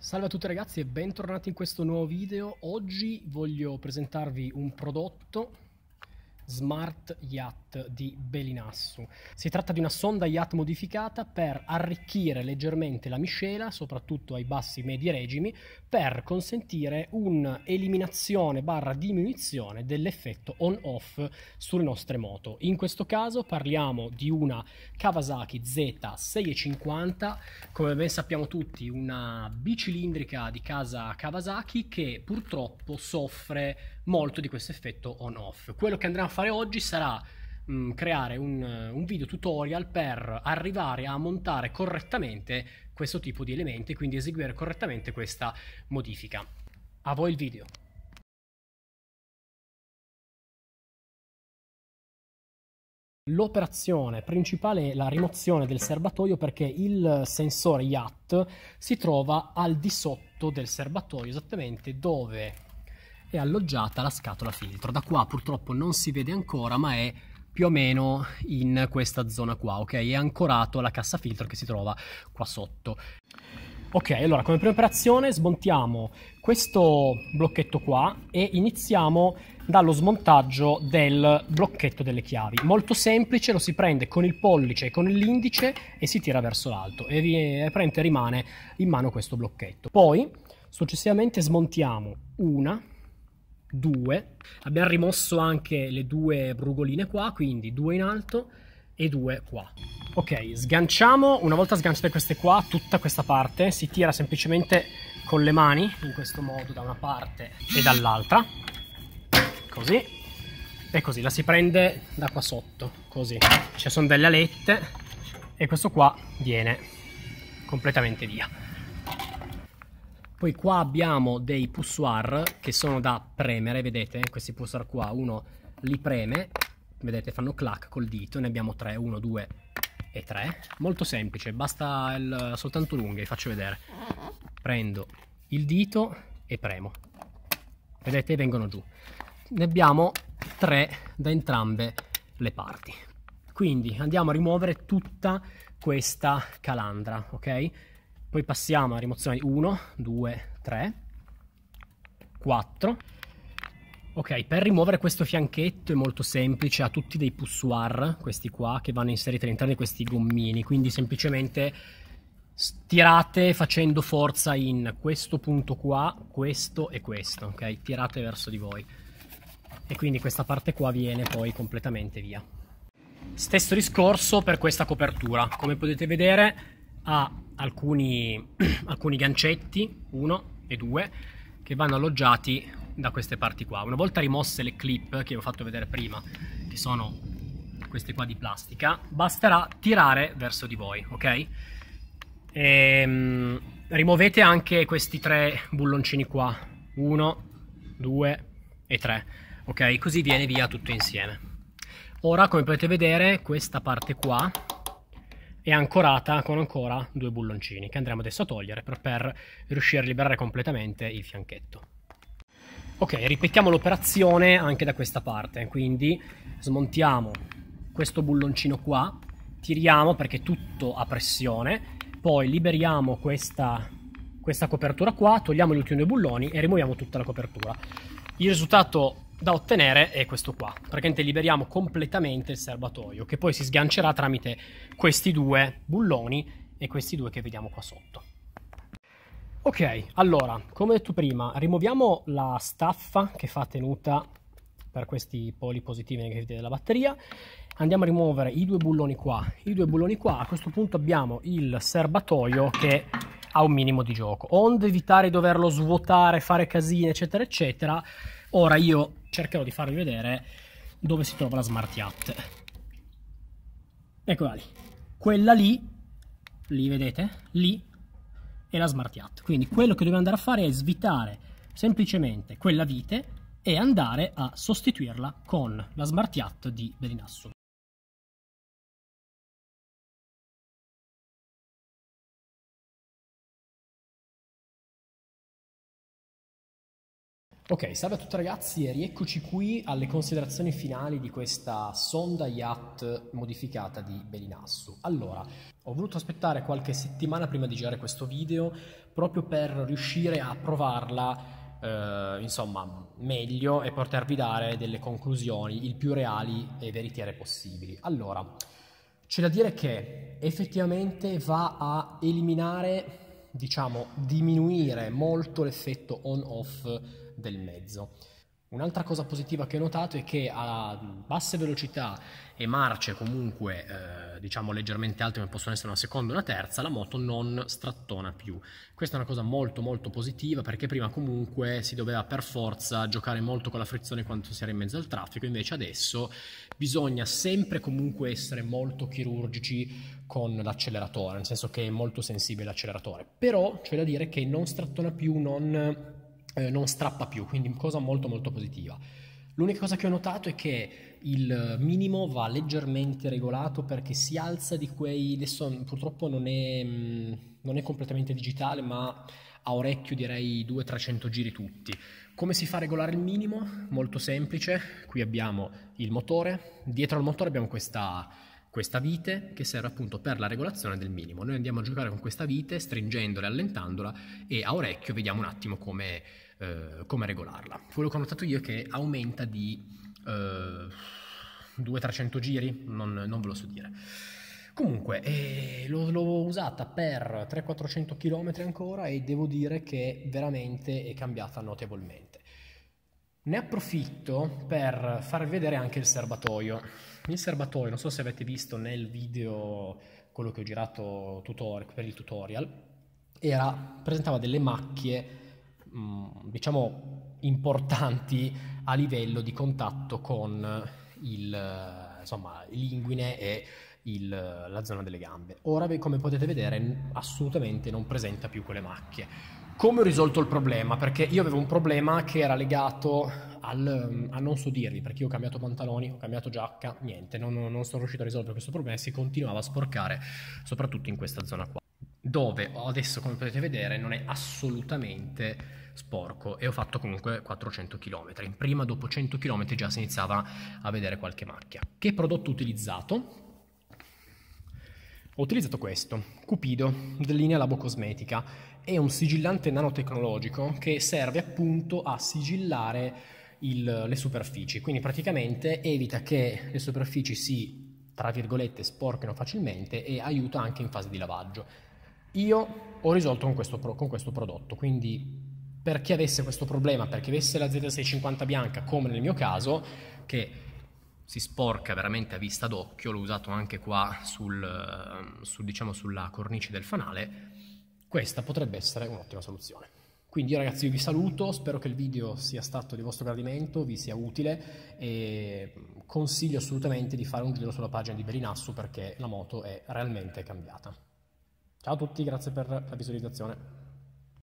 Salve a tutti ragazzi e bentornati in questo nuovo video. Oggi voglio presentarvi un prodotto Smart Yacht di Belinassu. Si tratta di una sonda yacht modificata per arricchire leggermente la miscela, soprattutto ai bassi medi regimi, per consentire un'eliminazione barra diminuzione dell'effetto on-off sulle nostre moto. In questo caso parliamo di una Kawasaki Z650, come ben sappiamo tutti, una bicilindrica di casa Kawasaki che purtroppo soffre molto di questo effetto on-off. Quello che andrà a fare oggi sarà mh, mm, creare un, un, video tutorial per arrivare a montare correttamente questo tipo di elementi e quindi eseguire correttamente questa modifica. A voi il video. L'operazione principale è la rimozione del serbatoio perché il sensore IAT si trova al di sotto del serbatoio, esattamente dove è alloggiata la scatola filtro. Da qua purtroppo non si vede ancora, ma è più o meno in questa zona qua, ok? È ancorato alla cassa filtro che si trova qua sotto. Ok, allora come prima operazione smontiamo questo blocchetto qua e iniziamo dallo smontaggio del blocchetto delle chiavi. Molto semplice, lo si prende con il pollice e con l'indice e si tira verso l'alto e rimane in mano questo blocchetto. Poi successivamente smontiamo una, 2. Abbiamo rimosso anche le due brugoline qua, quindi due in alto e due qua. Ok, sganciamo, una volta sganciate queste qua, tutta questa parte si tira semplicemente con le mani, in questo modo, da una parte e dall'altra, così, e così, la si prende da qua sotto, così. Ci sono delle alette e questo qua viene completamente via. Poi qua abbiamo dei pussoir che sono da premere, vedete? Questi pussoir qua, uno li preme, vedete fanno clac col dito, ne abbiamo tre, uno, due e tre. Molto semplice, basta il, soltanto lunghe, vi faccio vedere. Prendo il dito e premo. Vedete? Vengono giù. Ne abbiamo tre da entrambe le parti. Quindi andiamo a rimuovere tutta questa calandra, ok? Poi passiamo alla rimozione di 1, 2, 3, 4. Ok, per rimuovere questo fianchetto è molto semplice, ha tutti dei pussoir, questi qua, che vanno inseriti all'interno di questi gommini, quindi semplicemente stirate facendo forza in questo punto qua, questo e questo, ok? Tirate verso di voi. E quindi questa parte qua viene poi completamente via. Stesso discorso per questa copertura, come potete vedere ha alcuni, alcuni gancetti, uno e due, che vanno alloggiati da queste parti qua. Una volta rimosse le clip che vi ho fatto vedere prima, che sono queste qua di plastica, basterà tirare verso di voi, ok? E, ehm, rimuovete anche questi tre bulloncini qua, 1, 2 e 3, ok? Così viene via tutto insieme. Ora, come potete vedere, questa parte qua e ancorata con ancora due bulloncini che andremo adesso a togliere per, per riuscire a liberare completamente il fianchetto. Ok, ripetiamo l'operazione anche da questa parte, quindi smontiamo questo bulloncino qua, tiriamo perché tutto a pressione, poi liberiamo questa, questa copertura qua, togliamo gli ultimi due bulloni e rimuoviamo tutta la copertura. Il risultato da ottenere è questo qua. Praticamente liberiamo completamente il serbatoio, che poi si sgancerà tramite questi due bulloni e questi due che vediamo qua sotto. Ok, allora, come detto prima, rimuoviamo la staffa che fa tenuta per questi poli positivi e negativi della batteria. Andiamo a rimuovere i due bulloni qua, i due bulloni qua. A questo punto abbiamo il serbatoio che ha un minimo di gioco. Onde evitare di doverlo svuotare, fare casine, eccetera, eccetera, Ora io cercherò di farvi vedere dove si trova la Smart Yacht. Eccola lì. Quella lì, lì vedete, lì è la Smart Yacht. Quindi quello che dobbiamo andare a fare è svitare semplicemente quella vite e andare a sostituirla con la Smart Yacht di Belinasso. Ok, salve a tutti ragazzi e rieccoci qui alle considerazioni finali di questa sonda yacht modificata di Belinassu. Allora, ho voluto aspettare qualche settimana prima di girare questo video proprio per riuscire a provarla eh, insomma meglio e potervi dare delle conclusioni il più reali e veritiere possibili. Allora, c'è da dire che effettivamente va a eliminare, diciamo, diminuire molto l'effetto on-off del mezzo. Un'altra cosa positiva che ho notato è che a basse velocità e marce comunque eh, diciamo leggermente alte come possono essere una seconda o una terza, la moto non strattona più. Questa è una cosa molto molto positiva perché prima comunque si doveva per forza giocare molto con la frizione quando si era in mezzo al traffico, invece adesso bisogna sempre comunque essere molto chirurgici con l'acceleratore, nel senso che è molto sensibile l'acceleratore. Però c'è da dire che non strattona più, non eh, non strappa più, quindi cosa molto molto positiva. L'unica cosa che ho notato è che il minimo va leggermente regolato perché si alza di quei... adesso purtroppo non è, mm, non è completamente digitale ma a orecchio direi 200-300 giri tutti. Come si fa a regolare il minimo? Molto semplice, qui abbiamo il motore, dietro al motore abbiamo questa questa vite che serve appunto per la regolazione del minimo. Noi andiamo a giocare con questa vite stringendola e allentandola e a orecchio vediamo un attimo come, eh, come regolarla. Quello che ho notato io è che aumenta di eh, 200-300 giri, non, non, ve lo so dire. Comunque, eh, l'ho, l'ho usata per 300-400 km ancora e devo dire che veramente è cambiata notevolmente. Ne approfitto per farvi vedere anche il serbatoio. Il serbatoio, non so se avete visto nel video quello che ho girato tutorial, per il tutorial, era, presentava delle macchie, mm, diciamo, importanti a livello di contatto con il, insomma, l'inguine e il, la zona delle gambe. Ora, come potete vedere, assolutamente non presenta più quelle macchie. Come ho risolto il problema? Perché io avevo un problema che era legato al, mm, a non so dirvi, perché io ho cambiato pantaloni, ho cambiato giacca, niente, non, non sono riuscito a risolvere questo problema e si continuava a sporcare, soprattutto in questa zona qua dove adesso come potete vedere non è assolutamente sporco e ho fatto comunque 400 km. Prima dopo 100 km già si iniziava a vedere qualche macchia. Che prodotto ho utilizzato? Ho utilizzato questo, Cupido, dell'Inea Labo Cosmetica. È un sigillante nanotecnologico che serve appunto a sigillare il, le superfici, quindi praticamente evita che le superfici si, tra virgolette, sporchino facilmente e aiuta anche in fase di lavaggio. Io ho risolto con questo, con questo prodotto, quindi per chi avesse questo problema, per chi avesse la Z650 bianca, come nel mio caso, che si sporca veramente a vista d'occhio, l'ho usato anche qua sul, su, diciamo, sulla cornice del fanale, questa potrebbe essere un'ottima soluzione. Quindi ragazzi io vi saluto, spero che il video sia stato di vostro gradimento, vi sia utile e consiglio assolutamente di fare un giro sulla pagina di Belinasso perché la moto è realmente cambiata. Ciao a tutti, grazie per la visualizzazione.